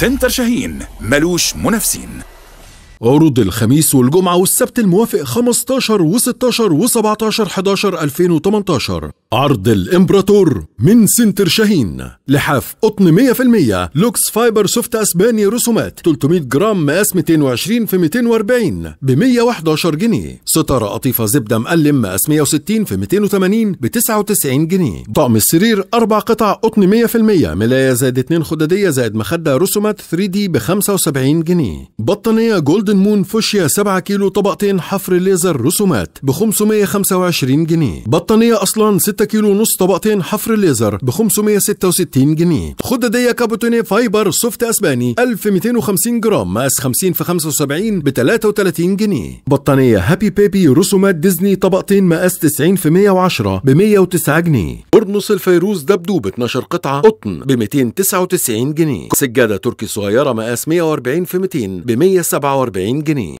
سنتر شاهين ملوش منافسين عروض الخميس والجمعة والسبت الموافق 15 و16 و17 11 2018 عرض الإمبراطور من سنتر شاهين لحاف قطن 100% لوكس فايبر سوفت أسباني رسومات 300 جرام مقاس 220 في 240 ب 111 جنيه ستارة قطيفة زبدة مقلم مقاس 160 في 280 ب 99 جنيه طقم السرير أربع قطع قطن 100% ملاية زائد 2 خدادية زائد مخدة رسومات 3 دي ب 75 جنيه بطانية جولد مون فوشيا 7 كيلو طبقتين حفر ليزر رسومات ب 525 جنيه بطانية أصلا 6 كيلو ونص طبقتين حفر ليزر ب 566 جنيه خددية كابوتوني فايبر سوفت أسباني 1250 جرام مقاس 50 في 75 ب 33 جنيه بطانية هابي بيبي رسومات ديزني طبقتين مقاس 90 في 110 ب 109 جنيه قرنص الفيروز دبدوب 12 قطعة قطن ب 299 جنيه سجادة تركي صغيرة مقاس 140 في 200 ب 147 Bengeni.